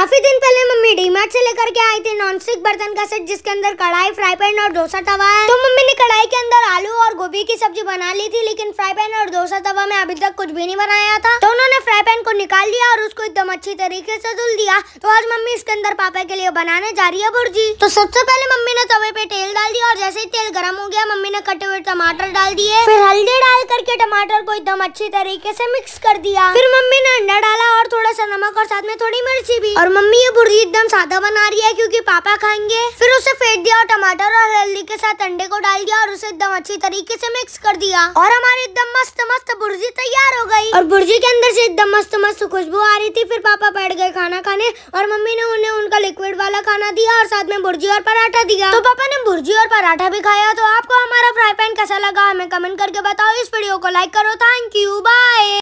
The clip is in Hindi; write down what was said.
काफी दिन पहले मम्मी डीमार्ट से लेकर के आई थी नॉनस्टिक बर्तन का सेट जिसके अंदर कढ़ाई फ्राई पैन और डोसा तवा है तो मम्मी ने कढ़ाई के अंदर आलू और गोभी की सब्जी बना ली थी लेकिन फ्राई पैन और डोसा तवा में अभी तक कुछ भी नहीं बनाया था तो उन्होंने फ्राई पैन को निकाल लिया और उसको एकदम अच्छी तरीके से धुल दिया तो आज मम्मी इसके अंदर पापा के लिए बनाने जा रही है भुर्जी तो सबसे पहले मम्मी ने तवे पे तेल डाल दिया और जैसे ही तेल गर्म हो गया मम्मी ने कटे हुए टमाटर डाल दिए फिर हल्दी डाल करके टमाटर को एकदम अच्छी तरीके से मिक्स कर दिया फिर मम्मी ने अंडा डाला और नमक और साथ में थोड़ी मिर्ची भी और मम्मी ये भुर्जी एकदम सादा बना रही है क्योंकि पापा खाएंगे फिर उसे फेंट दिया और टमाटर और हल्दी के साथ अंडे को डाल दिया और उसे एकदम अच्छी तरीके से मिक्स कर दिया और हमारी एकदम मस्त मस्त भुर्जी तैयार हो गई और भुर्जी के अंदर से एकदम मस्त मस्त खुशबू आ रही थी फिर पापा बैठ गए खाना खाने और मम्मी ने उन्हें उनका लिक्विड वाला खाना दिया और साथ में भुर्जी और पराठा दिया तो पापा ने भुर्जी और पराठा भी खाया तो आपको हमारा फ्राई पैन कैसा लगा हमें कमेंट करके बताओ इस वीडियो को लाइक करो थैंक यू बाय